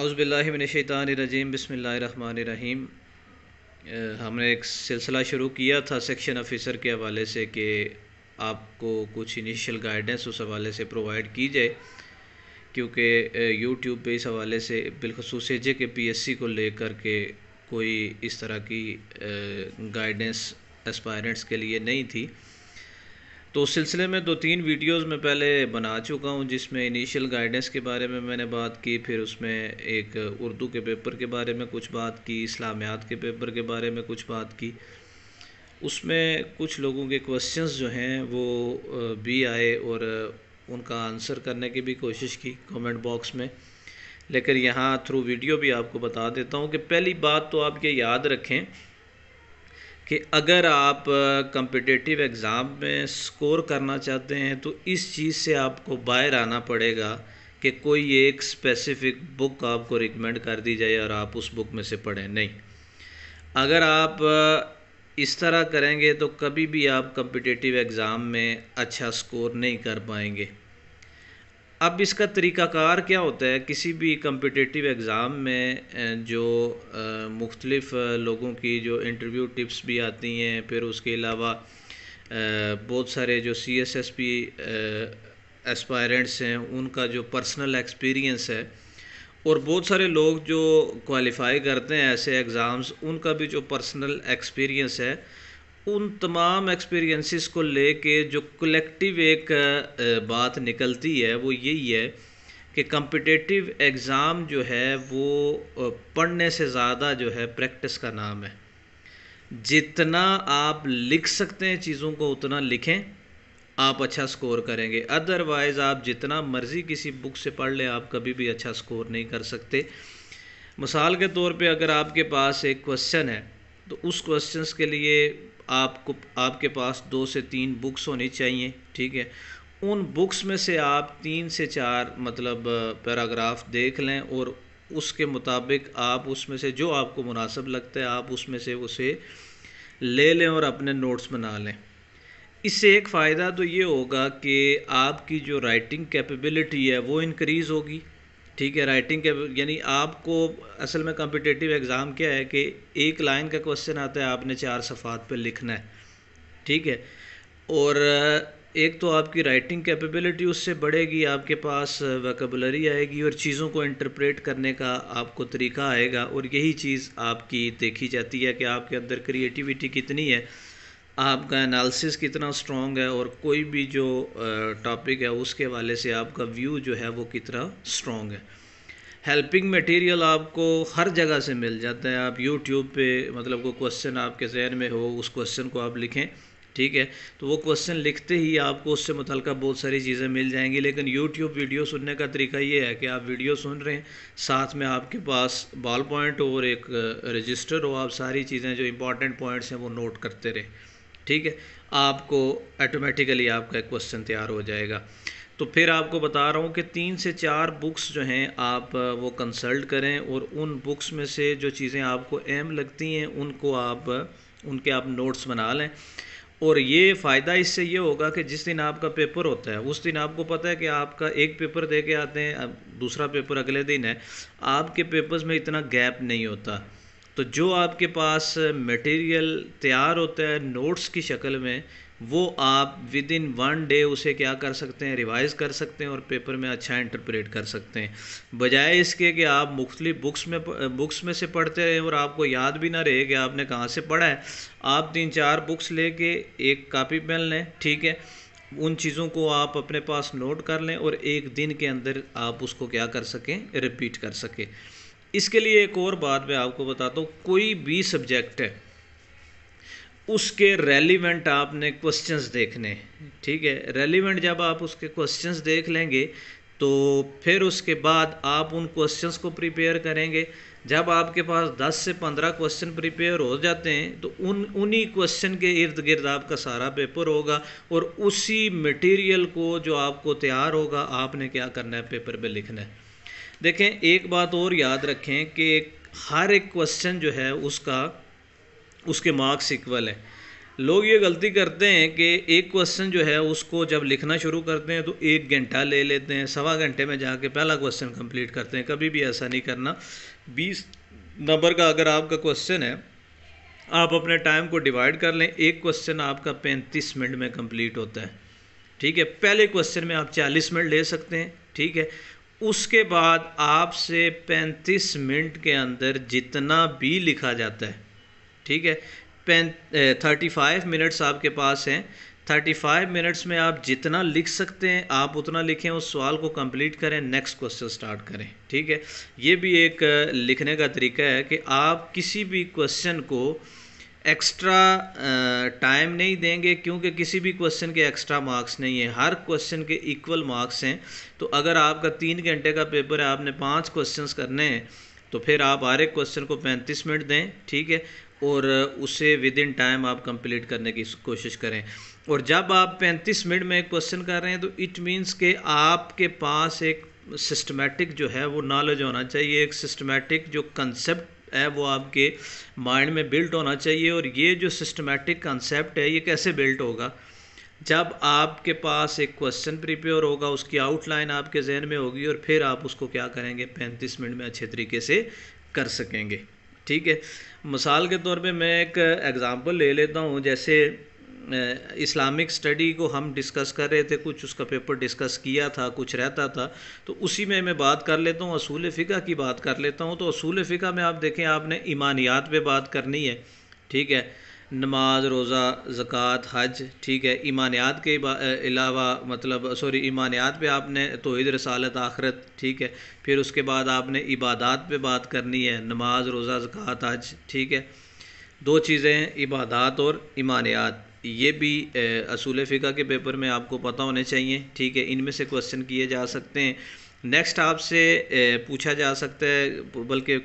अउज़बिल्लिमिनशैतानरजीम बसमीम हमने एक सिलसिला शुरू किया था सेक्शन ऑफिसर के हवाले से कि आपको कुछ इनिशियल गाइडेंस उस हवाले से प्रोवाइड की जाए क्योंकि यूट्यूब पे इस हवाले से बिलखसूस जे के पीएससी को लेकर के कोई इस तरह की गाइडेंस एस्पायरेंट्स के लिए नहीं थी तो उस सिलसिले में दो तीन वीडियोस मैं पहले बना चुका हूँ जिसमें इनिशियल गाइडेंस के बारे में मैंने बात की फिर उसमें एक उर्दू के पेपर के बारे में कुछ बात की इस्लामियात के पेपर के बारे में कुछ बात की उसमें कुछ लोगों के क्वेश्चंस जो हैं वो भी आए और उनका आंसर करने की भी कोशिश की कमेंट बॉक्स में लेकिन यहाँ थ्रू वीडियो भी आपको बता देता हूँ कि पहली बात तो आप ये याद रखें कि अगर आप कम्पिटिटिव एग्ज़ाम में स्कोर करना चाहते हैं तो इस चीज़ से आपको बाहर आना पड़ेगा कि कोई एक स्पेसिफ़िक बुक आपको रिकमेंड कर दी जाए और आप उस बुक में से पढ़ें नहीं अगर आप इस तरह करेंगे तो कभी भी आप कम्पिटिटिव एग्ज़ाम में अच्छा स्कोर नहीं कर पाएंगे अब इसका तरीक़ाकार क्या होता है किसी भी कम्पिटिटिव एग्ज़ाम में जो मुख्तलफ़ लोगों की जो इंटरव्यू टिप्स भी आती हैं फिर उसके अलावा बहुत सारे जो C S S P aspirants हैं उनका जो पर्सनल एक्सपीरियंस है और बहुत सारे लोग जो क्वालिफ़ाई करते हैं ऐसे एग्ज़ाम्स उनका भी जो पर्सनल एक्सपीरियंस है उन तमाम एक्सपीरियंसिस को लेके जो कलेक्टिव एक बात निकलती है वो यही है कि कम्पटिटिव एग्ज़ाम जो है वो पढ़ने से ज़्यादा जो है प्रैक्टिस का नाम है जितना आप लिख सकते हैं चीज़ों को उतना लिखें आप अच्छा स्कोर करेंगे अदरवाइज़ आप जितना मर्ज़ी किसी बुक से पढ़ लें आप कभी भी अच्छा स्कोर नहीं कर सकते मिसाल के तौर पे अगर आपके पास एक क्वेश्चन है तो उस क्वेश्चंस के लिए आपको आपके पास दो से तीन बुक्स होनी चाहिए ठीक है उन बुक्स में से आप तीन से चार मतलब पैराग्राफ देख लें और उसके मुताबिक आप उसमें से जो आपको मुनासब लगता है आप उसमें से उसे ले लें और अपने नोट्स बना लें इससे एक फ़ायदा तो ये होगा कि आपकी जो राइटिंग कैपेबिलिटी है वो इनक्रीज़ होगी ठीक है राइटिंग के यानी आपको असल में कम्पिटेटिव एग्ज़ाम क्या है कि एक लाइन का क्वेश्चन आता है आपने चार सफ़ात पर लिखना है ठीक है और एक तो आपकी राइटिंग कैपेबिलिटी उससे बढ़ेगी आपके पास वैकबलरी आएगी और चीज़ों को इंटरप्रेट करने का आपको तरीका आएगा और यही चीज़ आपकी देखी जाती है कि आपके अंदर क्रिएटिविटी कितनी है आपका एनालिसिस कितना स्ट्रॉन्ग है और कोई भी जो टॉपिक है उसके वाले से आपका व्यू जो है वो कितना स्ट्रॉन्ग है हेल्पिंग मटेरियल आपको हर जगह से मिल जाता है आप यूट्यूब पे मतलब कोई क्वेश्चन आपके जहन में हो उस क्वेश्चन को आप लिखें ठीक है तो वो क्वेश्चन लिखते ही आपको उससे मुतल बहुत सारी चीज़ें मिल जाएंगी लेकिन यूट्यूब वीडियो सुनने का तरीका ये है कि आप वीडियो सुन रहे हैं साथ में आपके पास बॉल पॉइंट और एक रजिस्टर हो आप सारी चीज़ें जो इंपॉर्टेंट पॉइंट्स हैं वो नोट करते रहें ठीक है आपको ऑटोमेटिकली आपका एक क्वेश्चन तैयार हो जाएगा तो फिर आपको बता रहा हूँ कि तीन से चार बुक्स जो हैं आप वो कंसल्ट करें और उन बुक्स में से जो चीज़ें आपको एम लगती हैं उनको आप उनके आप नोट्स बना लें और ये फ़ायदा इससे ये होगा कि जिस दिन आपका पेपर होता है उस दिन आपको पता है कि आपका एक पेपर दे के आते हैं अब दूसरा पेपर अगले दिन है आपके पेपर्स में इतना गैप नहीं होता तो जो आपके पास मटेरियल तैयार होता है नोट्स की शक्ल में वो आप विद इन वन डे उसे क्या कर सकते हैं रिवाइज़ कर सकते हैं और पेपर में अच्छा इंटरप्रेट कर सकते हैं बजाय इसके कि आप मुख्तलिफ बुक्स में बुक्स में से पढ़ते रहें और आपको याद भी ना रहे कि आपने कहाँ से पढ़ा है आप तीन चार बुक्स लेके एक कापी पेन लें ठीक है उन चीज़ों को आप अपने पास नोट कर लें और एक दिन के अंदर आप उसको क्या कर सकें रिपीट कर सकें इसके लिए एक और बात मैं आपको बताता हूँ कोई भी सब्जेक्ट है उसके रेलिवेंट आपने क्वेश्चंस देखने ठीक है रेलिवेंट जब आप उसके क्वेश्चंस देख लेंगे तो फिर उसके बाद आप उन क्वेश्चंस को प्रिपेयर करेंगे जब आपके पास 10 से 15 क्वेश्चन प्रिपेयर हो जाते हैं तो उन उन्हीं क्वेश्चन के इर्द गिर्द आपका सारा पेपर होगा और उसी मटेरियल को जो आपको तैयार होगा आपने क्या करना है पेपर पे लिखना है देखें एक बात और याद रखें कि हर एक क्वेश्चन जो है उसका उसके मार्क्स इक्वल हैं लोग ये गलती करते हैं कि एक क्वेश्चन जो है उसको जब लिखना शुरू करते हैं तो एक घंटा ले लेते हैं सवा घंटे में जाके पहला क्वेश्चन कंप्लीट करते हैं कभी भी ऐसा नहीं करना बीस नंबर का अगर आपका क्वेश्चन है आप अपने टाइम को डिवाइड कर लें एक क्वेश्चन आपका पैंतीस मिनट में कंप्लीट होता है ठीक है पहले क्वेश्चन में आप चालीस मिनट ले सकते हैं ठीक है उसके बाद आपसे पैंतीस मिनट के अंदर जितना भी लिखा जाता है ठीक है पैं थर्टी फाइव मिनट्स आपके पास हैं थर्टी फाइव मिनट्स में आप जितना लिख सकते हैं आप उतना लिखें उस सवाल को कंप्लीट करें नेक्स्ट क्वेश्चन स्टार्ट करें ठीक है ये भी एक लिखने का तरीका है कि आप किसी भी क्वेश्चन को एक्स्ट्रा टाइम नहीं देंगे क्योंकि किसी भी क्वेश्चन के एक्स्ट्रा मार्क्स नहीं है हर क्वेश्चन के इक्वल मार्क्स हैं तो अगर आपका तीन घंटे का पेपर है आपने पाँच क्वेश्चंस करने हैं तो फिर आप हर एक क्वेश्चन को पैंतीस मिनट दें ठीक है और उसे विद इन टाइम आप कंप्लीट करने की कोशिश करें और जब आप पैंतीस मिनट में एक क्वेश्चन कर रहे हैं तो इट मीन्स के आपके पास एक सिस्टमेटिक जो है वो नॉलेज होना चाहिए एक सिस्टमेटिक जो कंसेप्ट है वो आपके माइंड में बिल्ट होना चाहिए और ये जो सिस्टमेटिक कंसेप्ट है ये कैसे बिल्ट होगा जब आपके पास एक क्वेश्चन प्रिपेयर होगा उसकी आउटलाइन आपके जहन में होगी और फिर आप उसको क्या करेंगे पैंतीस मिनट में अच्छे तरीके से कर सकेंगे ठीक है मिसाल के तौर पे मैं एक एग्ज़ाम्पल ले लेता हूँ जैसे इस्लामिक स्टडी को हम डिस्कस कर रहे थे कुछ उसका पेपर डिस्कस किया था कुछ रहता था तो उसी में मैं बात कर लेता हूँ असूल फ़िका की बात कर लेता हूँ तो असूल फ़िका में आप देखें आपने ईमानियात पे बात करनी है ठीक है नमाज रोज़ा ज़क़़त हज ठीक है ईमानियात के अलावा मतलब सॉरी ईमानियात पे आपने तोहद रसालत आखरत ठीक है फिर उसके बाद आपने इबादत पर बात करनी है नमाज रोज़ा ज़क़़त हज ठीक है दो चीज़ें इबादत और ईमानियात ये भी असूल फिका के पेपर में आपको पता होने चाहिए ठीक है इनमें से क्वेश्चन किए जा सकते हैं नेक्स्ट आपसे पूछा जा सकता है बल्कि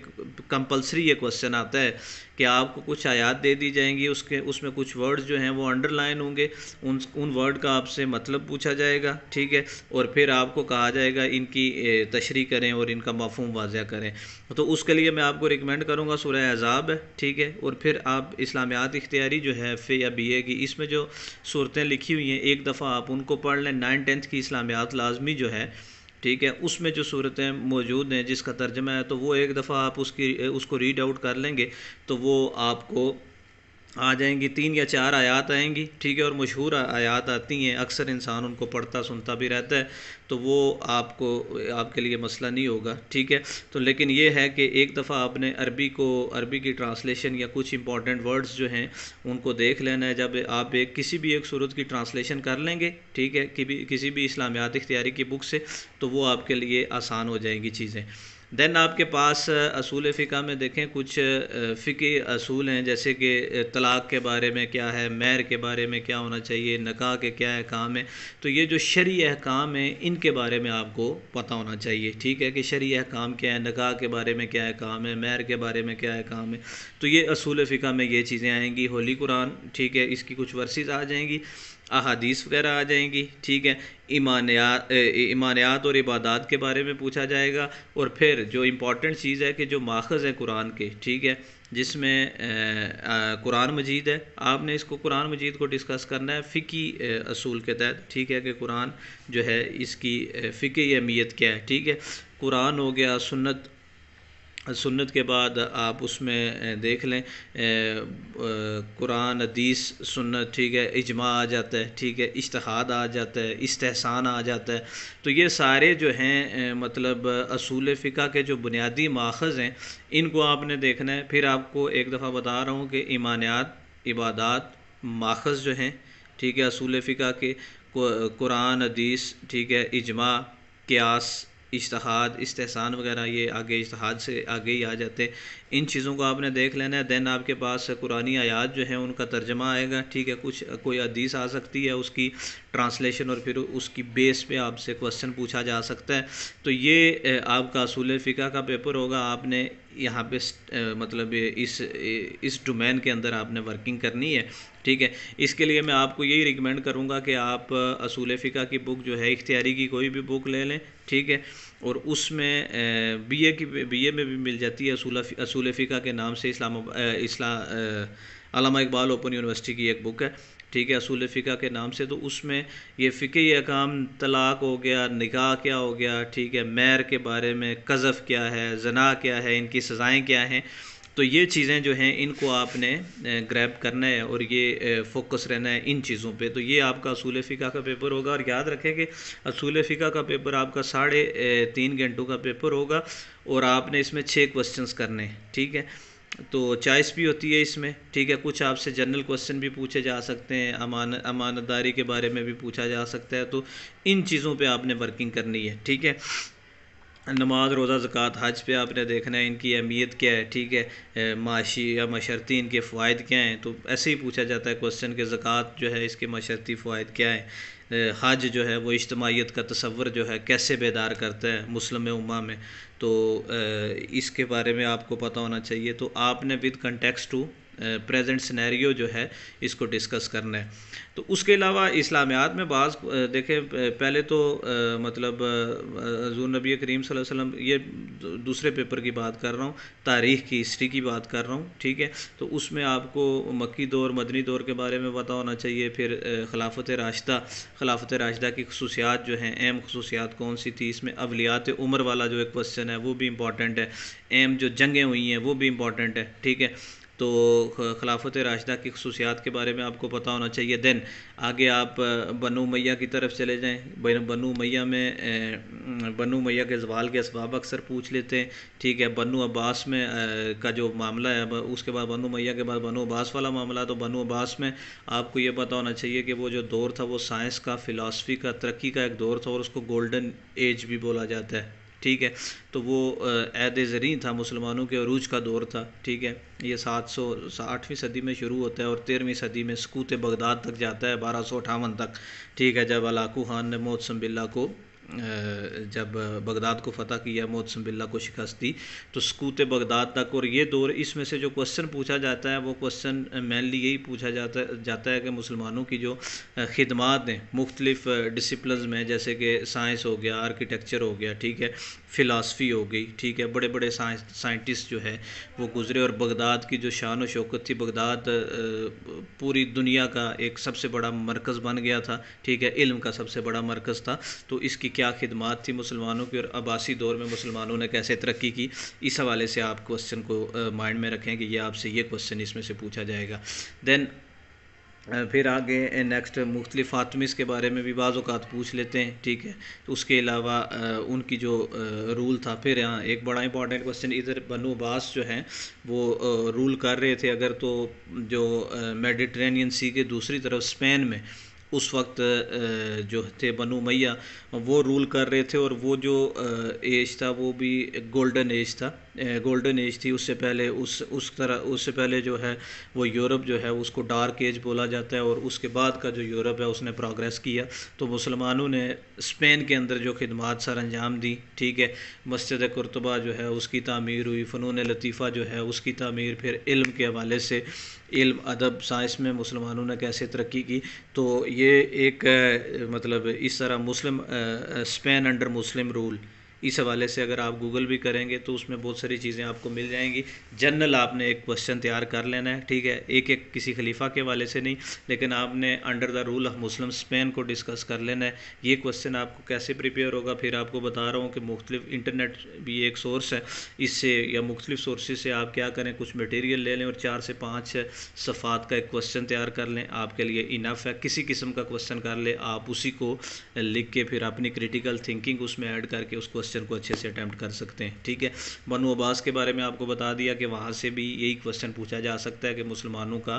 कंपलसरी ये क्वेश्चन आता है कि आपको कुछ आयात दे दी जाएंगी उसके उसमें कुछ वर्ड्स जो हैं वो अंडरलाइन होंगे उन उन वर्ड का आपसे मतलब पूछा जाएगा ठीक है और फिर आपको कहा जाएगा इनकी तशरी करें और इनका मफहम वाजिया करें तो उसके लिए मैं आपको रिकमेंड करूँगा सूर्य एजाब है ठीक है और फिर आप इस्लामियात इख्तियारी जो है एफ या बी ए की इसमें जो सूरतें लिखी हुई हैं एक दफ़ा आप उनको पढ़ लें नाइन टेंथ की इस्लामियात लाजमी जो है ठीक है उसमें जो सूरतें मौजूद हैं जिसका तर्जमा है तो वो एक दफ़ा आप उसकी उसको रीड आउट कर लेंगे तो वो आपको आ जाएंगी तीन या चार आयात आएंगी ठीक है और मशहूर आयात आती हैं अक्सर इंसान उनको पढ़ता सुनता भी रहता है तो वो आपको आपके लिए मसला नहीं होगा ठीक है तो लेकिन ये है कि एक दफ़ा आपने अरबी को अरबी की ट्रांसलेशन या कुछ इंपॉर्टेंट वर्ड्स जो हैं उनको देख लेना है जब आप एक किसी भी एक सूरत की ट्रांसलेशन कर लेंगे ठीक है कि भी, किसी भी इस्लामियात इख्तियारी की बुक से तो वो आपके लिए आसान हो जाएंगी चीज़ें दैन आपके पास असूल फ़िका में देखें कुछ फ़िकी असूल हैं जैसे कि तलाक़ के बारे में क्या है मैर के बारे में क्या होना चाहिए नका के क्या अहकाम है तो ये जो शरी अहकाम हैं इनके बारे में आपको पता होना चाहिए ठीक है कि शरी अहकाम क्या है नका के बारे में क्या अहकाम है मैर के बारे में क्या अहकाम है तो ये असूल फ़िका में ये चीज़ें आएँगी होली कुरान ठीक है इसकी कुछ वर्सेस आ जाएंगी अहादीस वगैरह आ जाएंगी ठीक है ईमानियात ईमानियात और इबादत के बारे में पूछा जाएगा और फिर जो इम्पोर्टेंट चीज़ है कि जो माखज़ है कुरान के ठीक है जिसमें कुरान मजीद है आपने इसको कुरान मजीद को डिस्कस करना है फ़िकी असूल के तहत ठीक है कि कुरान जो है इसकी फ़िकी अहमियत क्या है ठीक है कुरान हो गया सुन्नत सुन्नत के बाद आप उसमें देख लें कुरान हदीस सुन्नत ठीक है इजमा आ जाता है ठीक है इश्तहाद आ जाता है इस्तेहसान आ जाता है तो ये सारे जो हैं मतलब असूल फ़िका के जो बुनियादी माखज़ हैं इनको आपने देखना है फिर आपको एक दफ़ा बता रहा हूँ कि ईमानियात इबादत माखज़ जो हैं ठीक है असूल फ़िका के कुरान हदीस ठीक है इजमा क्यास इश्तहाद इस्तेसान वगैरह ये आगे इश्तहाद से आगे ही आ जाते इन चीज़ों को आपने देख लेना है दैन आपके पास कुरानी आयात जो है उनका तर्जमा आएगा ठीक है कुछ कोई अदीस आ सकती है उसकी ट्रांसलेशन और फिर उसकी बेस पे आपसे क्वेश्चन पूछा जा सकता है तो ये आपका असूल फ़िका का पेपर होगा आपने यहाँ पे मतलब इस इस डोमेन के अंदर आपने वर्किंग करनी है ठीक है इसके लिए मैं आपको यही रिकमेंड करूँगा कि आप असूल फ़िका की बुक जो है इख्तियारी की कोई भी बुक ले लें ठीक है और उसमें बीए की बीए में भी मिल जाती है असूल फ़िका के नाम से इस्लाम इस्ला इकबाल ओपन यूनिवर्सिटी की एक बुक है ठीक है असूल फ़िका के नाम से तो उसमें ये फ़िके अकाम तलाक़ हो गया निकाह क्या हो गया ठीक है मैर के बारे में कज़फ़ क्या है जना क्या है इनकी सज़ाएँ क्या हैं तो ये चीज़ें जो हैं इनको आपने ग्रैब करना है और ये फोकस रहना है इन चीज़ों पे तो ये आपका असूल फ़िका का पेपर होगा और याद रखें कि असूल फ़िका का पेपर आपका साढ़े तीन घंटों का पेपर होगा और आपने इसमें छः क्वेश्चंस करने हैं ठीक है तो चॉइस भी होती है इसमें ठीक है कुछ आपसे जनरल क्वेश्चन भी पूछे जा सकते हैं अमान अमानदारी के बारे में भी पूछा जा सकता है तो इन चीज़ों पे आपने वर्किंग करनी है ठीक है नमाज रोज़ा ज़क़़त हज पे आपने देखना है इनकी अहमियत क्या है ठीक है माशी या मशरती इनके फ़ायदे क्या हैं तो ऐसे ही पूछा जाता है क्वेश्चन के ज़क़़त जो है इसके मशरती फ़वाद क्या हैं हज जो है वो इज्तमाहीत का तस्वर जो है कैसे बेदार करता है मुस्लिम उमा में तो इसके बारे में आपको पता होना चाहिए तो आपने with context to present scenario जो है इसको डिस्कस करना है तो उसके अलावा इस्लामियात में बाज़ देखें पहले तो मतलब हजूर नबी करीम वसल्लम ये दूसरे पेपर की बात कर रहा हूँ तारीख़ की हिस्ट्री की बात कर रहा हूँ ठीक है तो उसमें आपको मक्की दौर मदनी दौर के बारे में पता होना चाहिए फिर खिलाफत राशदा खिलाफत राशदा की खसूसियात जो हैं अहम खसूसियात कौन सी थी इसमें अवलियात उम्र वाला जो एक क्वेश्चन है वो भी इम्पॉर्टेंट है अहम जो जंगें हुई हैं वो भी इम्पॉर्टेंट है ठीक है तो खिलाफत राशदा की खसूसियात के बारे में आपको पता होना चाहिए दैन आगे आप बनु मैया की तरफ चले जाएँ बनु मैया में बनु मैया के जवाल के इसबाब अक्सर पूछ लेते हैं ठीक है बनु अब्बास में का जो मामला है उसके बाद बनु मैया के बाद बनु अब्बास वाला मामला तो बनु अब्बास में आपको ये पता होना चाहिए कि वो जो दौर था वो साइंस का फ़िलासफ़ी का तरक्की का एक दौर था और उसको गोल्डन एज भी बोला जाता है ठीक है तो वो ऐद ज़री था मुसलमानों के अरूज का दौर था ठीक है ये सात सौ आठवीं सदी में शुरू होता है और तेरहवीं सदी में सकूत बगदाद तक जाता है बारह सौ अठावन तक ठीक है जब अलाकू खान ने मोहसम बिल्ला को जब बगदाद को फ़तह किया मोहसम बिल्ला को शिकस्त दी तो सकूत बगदाद तक और ये दौर इसमें से जो क्वेश्चन पूछा जाता है वो क्वेश्चन मेनली यही पूछा जाता जाता है कि मुसलमानों की जो खदमात हैं मुख्तलिफ डिसप्लन में जैसे कि साइंस हो गया आर्किटेक्चर हो गया ठीक है फ़िलासफ़ी हो गई ठीक है बड़े बड़े साइंस साइंटिस्ट जो है वो गुज़रे और बगदाद की जो शान शौकत थी बगदाद पूरी दुनिया का एक सबसे बड़ा मरकज़ बन गया था ठीक है इल्म का सबसे बड़ा मरकज़ था तो इसकी क्या खिदमत थी मुसलमानों की और आबासी दौर में मुसलमानों ने कैसे तरक्की की इस हवाले से आप क्वेश्चन को माइंड में रखें कि ये आपसे ये क्वेश्चन इसमें से पूछा जाएगा दैन फिर आगे नेक्स्ट मुख्तलिफ फातमिस के बारे में भी बाज़ात पूछ लेते हैं ठीक है तो उसके अलावा उनकी जो रूल था फिर यहाँ एक बड़ा इंपॉर्टेंट क्वेश्चन इधर बनु बास जो हैं वो रूल कर रहे थे अगर तो जो मेडिट्रेनियन सी के दूसरी तरफ स्पेन में उस वक्त जो थे बनु मैया वो रूल कर रहे थे और वो जो एज था वो भी गोल्डन एज था गोल्डन एज थी उससे पहले उस उस तरह उससे पहले जो है वो यूरोप जो है उसको डार्क एज बोला जाता है और उसके बाद का जो यूरोप है उसने प्रोग्रेस किया तो मुसलमानों ने स्पेन के अंदर जो खदमात सर अंजाम दी ठीक है मस्जिद कुरतबा जो है उसकी तमीर हुई फ़नून लतीफ़ा जो है उसकी तमीर फिर इल्म के हवाले से इल्म अदब साइंस में मुसलमानों ने कैसे तरक्की की तो ये एक मतलब इस तरह Muslim Spain under Muslim rule इस हवाले से अगर आप गूगल भी करेंगे तो उसमें बहुत सारी चीज़ें आपको मिल जाएंगी जनरल आपने एक क्वेश्चन तैयार कर लेना है ठीक है एक एक किसी खलीफा के वाले से नहीं लेकिन आपने under the rule of Muslim Spain को डिस्कस कर लेना है ये क्वेश्चन आपको कैसे प्रिपेयर होगा फिर आपको बता रहा हूँ कि मुख्तलिफ इंटरनेट भी एक सोर्स है इससे या मुख्तलिफ सोर्सेज से आप क्या करें कुछ मटेरियल ले लें और चार से पाँच सफ़ात का एक क्वेश्चन तैयार कर लें आपके लिए इनफ है किसी किस्म का क्वेश्चन कर ले आप उसी को लिख के फिर अपनी क्रिटिकल थिंकिंग उसमें ऐड करके उस क्वेश्चन क्वेश्चन को अच्छे से अटैम्प्ट कर सकते हैं ठीक है बनु अब्बास के बारे में आपको बता दिया कि वहाँ से भी यही क्वेश्चन पूछा जा सकता है कि मुसलमानों का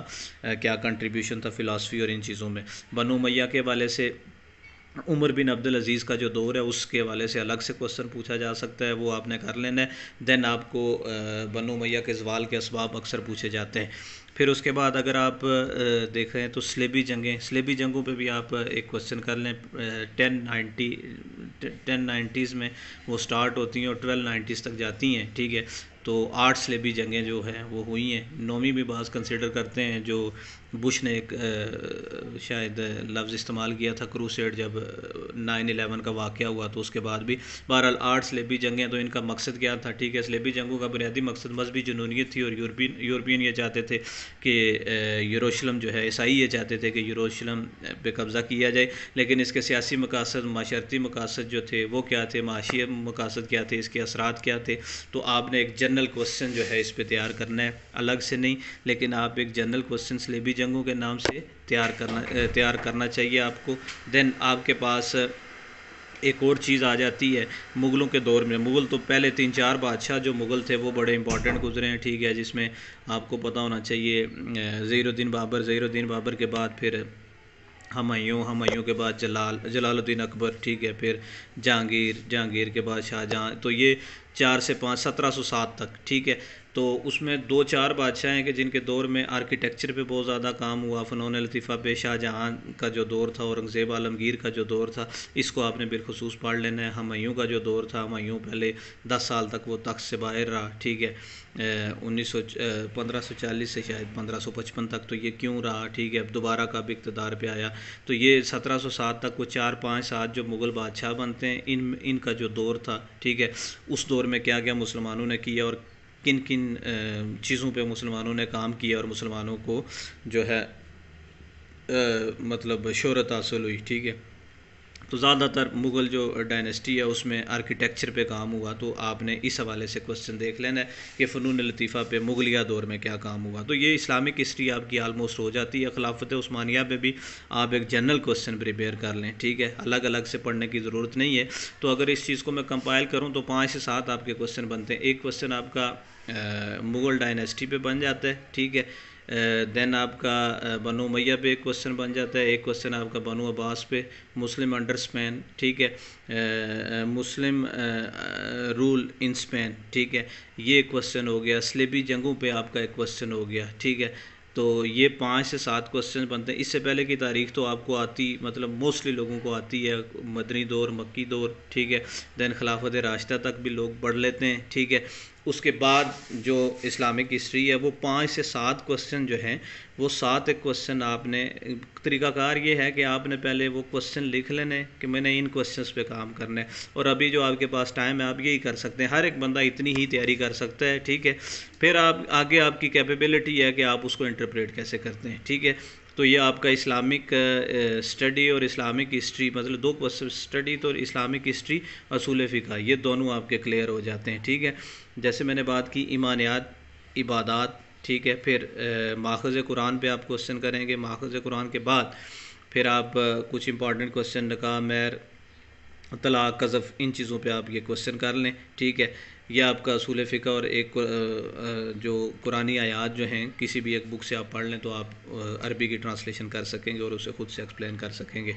क्या कंट्रीब्यूशन था फ़िलासफ़ी और इन चीज़ों में बनु मैया के वाले से उमर बिन अब्दुल अज़ीज़ का जो दौर है उसके वाले से अलग से क्वेश्चन पूछा जा सकता है वो आपने कर लेना है देन आपको बनो मैया के जवाल के इसबाब अक्सर पूछे जाते हैं फिर उसके बाद अगर आप देख रहे हैं तो स्लेबी जंगें स्लेबी जंगों पे भी आप एक क्वेश्चन कर लें टेन नाइन्टी टेन नाइन्टीज़ में वो स्टार्ट होती हैं और ट्वेल्व नाइन्टीज़ तक जाती हैं ठीक है तो आठ सलेबी जंगें जो हैं वो हुई हैं नौवीं भी बाज़ कंसिडर करते हैं जो बुश ने एक आ, शायद लफ्ज़ इस्तेमाल किया था क्रूसेड जब नाइन एलेवन का वाक़ हुआ तो उसके बाद भी बहरहाल आठ सलेबी जंगें तो इनका मकसद क्या था ठीक है सलेबी जंगों का बुनियादी मकसद मजहबी जुनूनीत थी और यूरोपियन यूरोपियन ये चाहते थे कि यरूशलम जो है ईसाई ये चाहते थे कि यरूशलम पे कब्ज़ा किया जाए लेकिन इसके सियासी मकासद माशरती मकासद जो थे वो क्या थे माशी मकासद क्या थे इसके असरात क्या थे तो आपने एक जनरल क्वेश्चन जो है इस पर तैयार करना है अलग से नहीं लेकिन आप एक जनरल क्वेश्चन लेबी जंगों के नाम से तैयार करना तैयार करना चाहिए आपको देन आपके पास एक और चीज़ आ जाती है मुग़लों के दौर में मुग़ल तो पहले तीन चार बादशाह जो मुग़ल थे वो बड़े इंपॉर्टेंट गुजरे हैं ठीक है जिसमें आपको पता होना चाहिए ज़ीरुद्दीन बाबर ज़ीरुद्दीन बाबर के बाद फिर हमयों हमयों के बाद जलाल जलालुद्दीन अकबर ठीक है फिर जहांगीर जहांगीर के बाद शाहजहाँ तो ये चार से पाँच सत्रह सौ सात तक ठीक है तो उसमें दो चार बादशाह हैं कि जिनके दौर में आर्किटेक्चर पे बहुत ज़्यादा काम हुआ फ़नौन लतीफ़ा पे शाहजहाँ का जो दौर था औरंगज़ेब आलमगीर का जो दौर था इसको आपने बिलखसूस पढ़ लेना है हमायूँ का जो दौर था हमायूँ पहले दस साल तक वो तख्त से बाहर रहा ठीक है उन्नीस सौ पंद्रह सौ चालीस से शायद पंद्रह सौ पचपन तक तो ये क्यों रहा ठीक है अब दोबारा कब इकतदार पर आया तो ये सत्रह सौ सात तक वो चार पाँच सात जो मुग़ल बादशाह बनते हैं इन इनका जो दौर था ठीक है उस दौर में क्या क्या मुसलमानों ने किया और किन किन चीज़ों पे मुसलमानों ने काम किया और मुसलमानों को जो है मतलब शहरत हासिल हुई ठीक है तो ज़्यादातर मुग़ल जो डायनेस्टी है उसमें आर्किटेक्चर पे काम हुआ तो आपने इस हवाले से क्वेश्चन देख लेना है कि फ़नून लतीफ़ा पे मुगलिया दौर में क्या काम हुआ तो ये इस्लामिक हिस्ट्री आपकी आलमोस्ट हो जाती है खिलाफत उस्मानिया पे भी आप एक जनरल क्वेश्चन प्रिपेयर कर लें ठीक है अलग अलग से पढ़ने की ज़रूरत नहीं है तो अगर इस चीज़ को मैं कंपाइल करूँ तो पाँच से सात आपके क्वेश्चन बनते हैं एक क्वेश्चन आपका मुग़ल डायनेस्टी पे बन जाता है ठीक है देन आपका बनो मैया पे एक क्वेश्चन बन जाता है एक क्वेश्चन आपका बनो अब्बास पे मुस्लिम अंडर स्पेन ठीक है मुस्लिम रूल इन स्पेन ठीक है ये क्वेश्चन हो गया स्लेबी जंगों पे आपका एक क्वेश्चन हो गया ठीक है तो ये पाँच से सात क्वेश्चन बनते हैं इससे पहले की तारीख तो आपको आती मतलब मोस्टली लोगों को आती है मदनी दौर मक्की दौर ठीक है दैन खिलाफत रास्ता तक भी लोग पढ़ लेते हैं ठीक है उसके बाद जो इस्लामिक हिस्ट्री है वो पाँच से सात क्वेश्चन जो हैं वो सात एक क्वेश्चन आपने तरीकाकार ये है कि आपने पहले वो क्वेश्चन लिख लेने कि मैंने इन क्वेश्चंस पे काम करना है और अभी जो आपके पास टाइम है आप यही कर सकते हैं हर एक बंदा इतनी ही तैयारी कर सकता है ठीक है फिर आप आगे आपकी कैपेबिलिटी है कि आप उसको इंटरप्रेट कैसे करते हैं ठीक है तो ये आपका इस्लामिक स्टडी और इस्लामिक हिस्ट्री मतलब दो स्टडी तो इस्लामिक हिस्ट्री असूल फ़िका ये दोनों आपके क्लियर हो जाते हैं ठीक है जैसे मैंने बात की ईमानियात इबादत ठीक है फिर माखज़ कुरान पे आप क्वेश्चन करेंगे माखज़ कुरान के बाद फिर आप कुछ इंपॉर्टेंट क्वेश्चन नका मैर तलाक कज़फ़ इन चीज़ों पे आप ये क्वेश्चन कर लें ठीक है यह आपका असूल फ़िका और एक जो कुरानी आयात जो हैं किसी भी एक बुक से आप पढ़ लें तो आप अरबी की ट्रांसलेशन कर सकेंगे और उसे खुद से एक्सप्लेन कर सकेंगे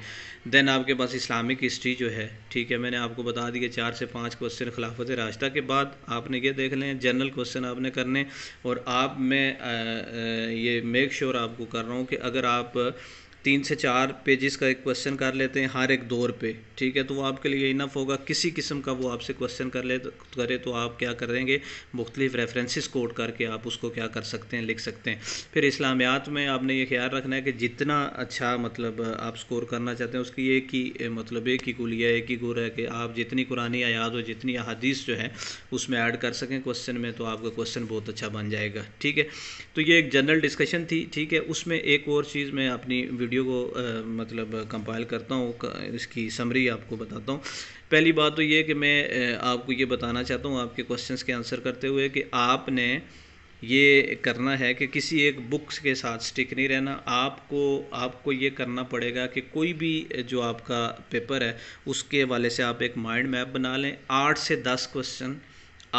दैन आपके पास इस्लामिक हिस्ट्री जो है ठीक है मैंने आपको बता दी कि चार से पाँच क्वेश्चन खिलाफत रास्ता के बाद आपने ये देख लें जनरल क्वेश्चन आपने करने और आप मैं ये मेक श्योर आपको कर रहा हूँ कि अगर आप तीन से चार पेजेस का एक क्वेश्चन कर लेते हैं हर एक दौर पे ठीक है तो वो आपके लिए इनफ होगा किसी किस्म का वो आपसे क्वेश्चन कर ले करे तो आप क्या करेंगे मुख्तलिफ रेफरेंसेस कोड करके आप उसको क्या कर सकते हैं लिख सकते हैं फिर इस्लामियात में आपने ये ख्याल रखना है कि जितना अच्छा मतलब आप स्कोर करना चाहते हैं उसकी एक ही मतलब एक ही कुलिया एक ही गुर है कि आप जितनी कुरानी आयात और जितनी अहादीस जो है उसमें ऐड कर सकें क्वेश्चन में तो आपका क्वेश्चन बहुत अच्छा बन जाएगा ठीक है तो ये एक जनरल डिस्कशन थी ठीक है उसमें एक और चीज़ मैं अपनी वीडियो को आ, मतलब कंपाइल करता हूँ इसकी समरी आपको बताता हूँ पहली बात तो ये कि मैं आपको ये बताना चाहता हूँ आपके क्वेश्चंस के आंसर करते हुए कि आपने ये करना है कि किसी एक बुक्स के साथ स्टिक नहीं रहना आपको आपको ये करना पड़ेगा कि कोई भी जो आपका पेपर है उसके वाले से आप एक माइंड मैप बना लें आठ से दस क्वेश्चन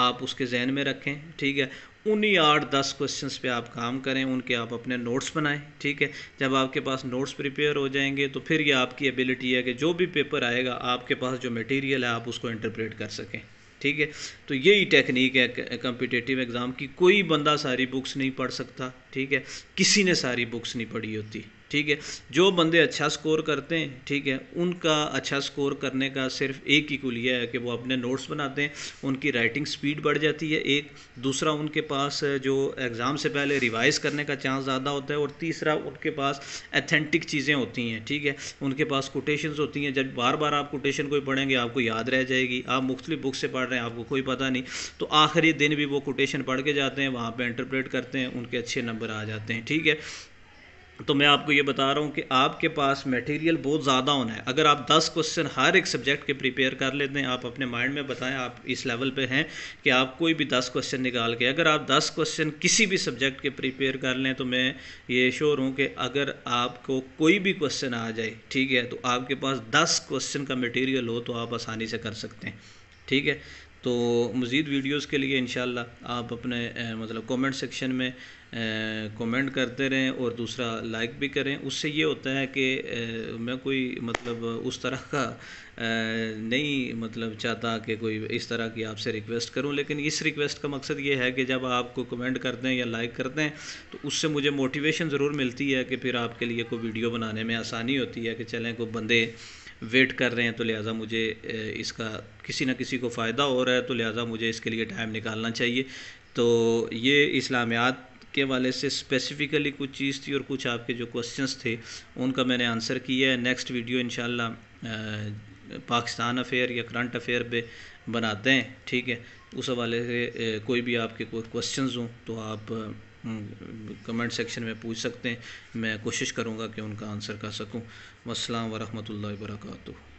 आप उसके जहन में रखें ठीक है उन्हीं आठ दस क्वेश्चंस पे आप काम करें उनके आप अपने नोट्स बनाएं ठीक है जब आपके पास नोट्स प्रिपेयर हो जाएंगे तो फिर ये आपकी एबिलिटी है कि जो भी पेपर आएगा आपके पास जो मटेरियल है आप उसको इंटरप्रेट कर सकें ठीक है तो यही टेक्निक है कम्पिटेटिव एग्ज़ाम की कोई बंदा सारी बुक्स नहीं पढ़ सकता ठीक है किसी ने सारी बुक्स नहीं पढ़ी होती ठीक है जो बंदे अच्छा स्कोर करते हैं ठीक है उनका अच्छा स्कोर करने का सिर्फ एक ही कुलिया है कि वो अपने नोट्स बनाते हैं उनकी राइटिंग स्पीड बढ़ जाती है एक दूसरा उनके पास जो एग्ज़ाम से पहले रिवाइज़ करने का चांस ज़्यादा होता है और तीसरा उनके पास एथेंटिक चीज़ें होती हैं ठीक है उनके पास कोटेशंस होती हैं जब बार बार आप कोटेशन कोई पढ़ेंगे आपको याद रह जाएगी आप मुख्तलि बुक से पढ़ रहे हैं आपको कोई पता नहीं तो आखिरी दिन भी वो कोटेशन पढ़ के जाते हैं वहाँ पर इंटरप्रेट करते हैं उनके अच्छे नंबर आ जाते हैं ठीक है तो मैं आपको ये बता रहा हूँ कि आपके पास मटेरियल बहुत ज़्यादा होना है अगर आप 10 क्वेश्चन हर एक सब्जेक्ट के प्रिपेयर कर लेते हैं आप अपने माइंड में बताएं आप इस लेवल पे हैं कि आप कोई भी 10 क्वेश्चन निकाल के अगर आप 10 क्वेश्चन किसी भी सब्जेक्ट के प्रिपेयर कर लें तो मैं ये श्योर हूँ कि अगर आपको कोई भी क्वेश्चन आ जाए ठीक है तो आपके पास दस क्वेश्चन का मटीरियल हो तो आप आसानी से कर सकते हैं ठीक है तो मज़ीद वीडियोज़ के लिए इन आप अपने मतलब कॉमेंट सेक्शन में कमेंट करते रहें और दूसरा लाइक भी करें उससे ये होता है कि मैं कोई मतलब उस तरह का नहीं मतलब चाहता कि कोई इस तरह की आपसे रिक्वेस्ट करूं लेकिन इस रिक्वेस्ट का मकसद ये है कि जब आपको कमेंट करते हैं या लाइक करते हैं तो उससे मुझे मोटिवेशन ज़रूर मिलती है कि फिर आपके लिए कोई वीडियो बनाने में आसानी होती है कि चलें कोई बंदे वेट कर रहे हैं तो लिहाजा मुझे इसका किसी ना किसी को फ़ायदा हो रहा है तो लिहाजा मुझे इसके लिए टाइम निकालना चाहिए तो ये इस्लामियात के वाले से स्पेसिफ़िकली कुछ चीज़ थी और कुछ आपके जो क्वेश्चंस थे उनका मैंने आंसर किया है next video in Pakistan affair या करंट अफेयर पे बनाते हैं ठीक है उस हवाले से कोई भी आपके कोई क्वेश्चन हों तो आप कमेंट सेक्शन में पूछ सकते हैं मैं कोशिश करूँगा कि उनका आंसर कर सकूँ असल वरहमल वर्का